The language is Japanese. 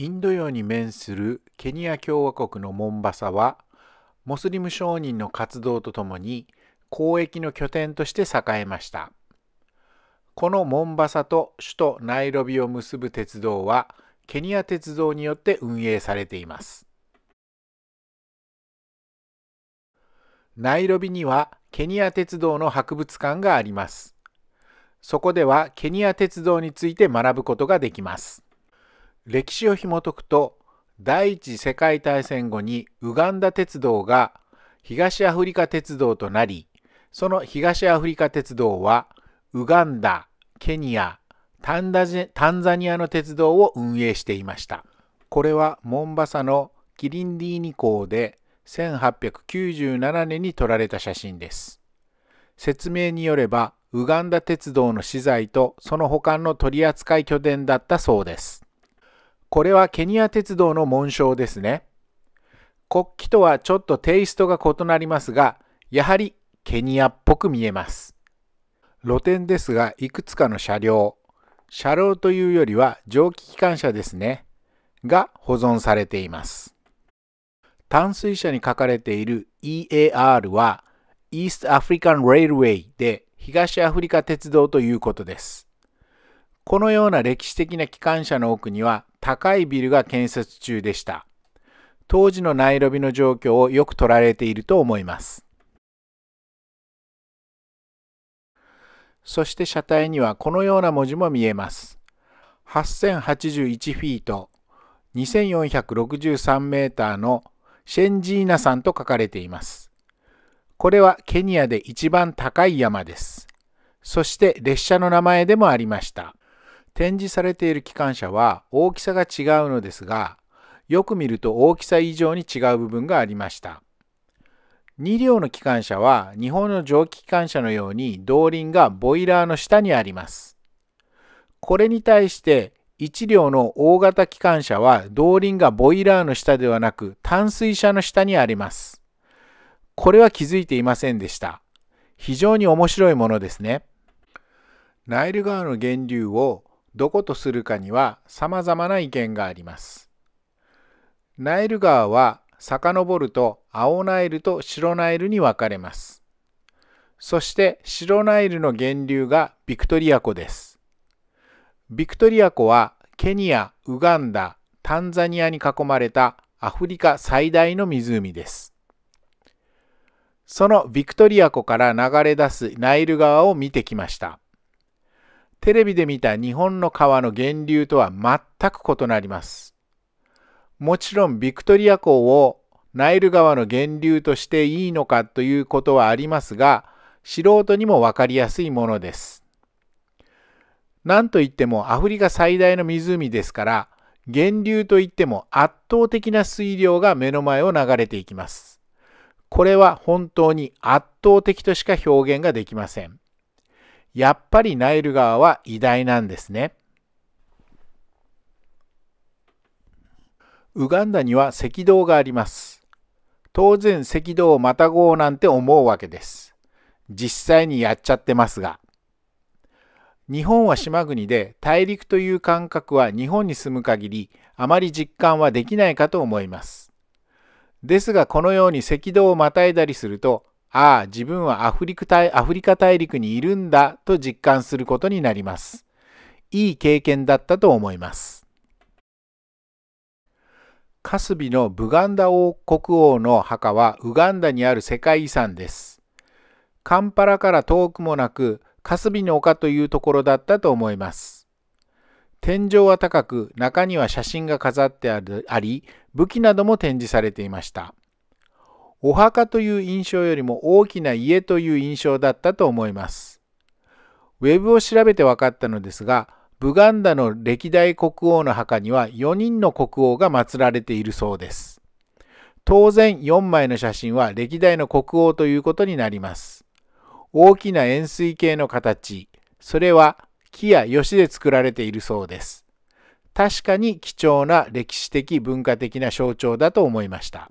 インド洋に面するケニア共和国のモンバサはモスリム商人の活動とともに交易の拠点として栄えましたこのモンバサと首都ナイロビを結ぶ鉄道はケニア鉄道によって運営されていますナイロビにはケニア鉄道の博物館がありますそこではケニア鉄道について学ぶことができます歴史を紐解くと第一次世界大戦後にウガンダ鉄道が東アフリカ鉄道となりその東アフリカ鉄道はウガンダケニアタンザニアの鉄道を運営していましたこれはモンバサのキリンディーニ港で1897年に撮られた写真です説明によればウガンダ鉄道の資材とその他の取扱拠点だったそうですこれはケニア鉄道の紋章ですね。国旗とはちょっとテイストが異なりますが、やはりケニアっぽく見えます。露店ですが、いくつかの車両、車両というよりは蒸気機関車ですね、が保存されています。淡水車に書かれている EAR は、East African Railway で東アフリカ鉄道ということです。このような歴史的な機関車の奥には高いビルが建設中でした。当時のナイロビの状況をよく取られていると思います。そして車体にはこのような文字も見えます。8081フィート、2463メーターのシェンジーナさんと書かれています。これはケニアで一番高い山です。そして列車の名前でもありました。展示されている機関車は大きさが違うのですが、よく見ると大きさ以上に違う部分がありました。2両の機関車は日本の蒸気機関車のように動輪がボイラーの下にあります。これに対して1両の大型機関車は動輪がボイラーの下ではなく淡水車の下にあります。これは気づいていませんでした。非常に面白いものですね。ナイル川の源流をどことするかには様々な意見があります。ナイル川は遡ると青ナイルと白ナイルに分かれます。そして白ナイルの源流がビクトリア湖です。ビクトリア湖はケニア、ウガンダ、タンザニアに囲まれたアフリカ最大の湖です。そのビクトリア湖から流れ出すナイル川を見てきました。テレビで見た日本の川の源流とは全く異なります。もちろんビクトリア港をナイル川の源流としていいのかということはありますが、素人にも分かりやすいものです。なんといってもアフリカ最大の湖ですから、源流といっても圧倒的な水量が目の前を流れていきます。これは本当に圧倒的としか表現ができません。やっぱりナイル川は偉大なんですね。ウガンダには赤道があります。当然赤道をまたごうなんて思うわけです。実際にやっちゃってますが。日本は島国で大陸という感覚は日本に住む限りあまり実感はできないかと思います。ですがこのように赤道をまたいだりするとああ、自分はアフリカ大陸にいるんだと実感することになります。いい経験だったと思います。カスビのブガンダ王国王の墓はウガンダにある世界遺産です。カンパラから遠くもなく、カスビの丘というところだったと思います。天井は高く、中には写真が飾ってあり、武器なども展示されていました。お墓という印象よりも大きな家という印象だったと思います。ウェブを調べて分かったのですが、ブガンダの歴代国王の墓には4人の国王が祀られているそうです。当然4枚の写真は歴代の国王ということになります。大きな円錐形の形、それは木や吉で作られているそうです。確かに貴重な歴史的文化的な象徴だと思いました。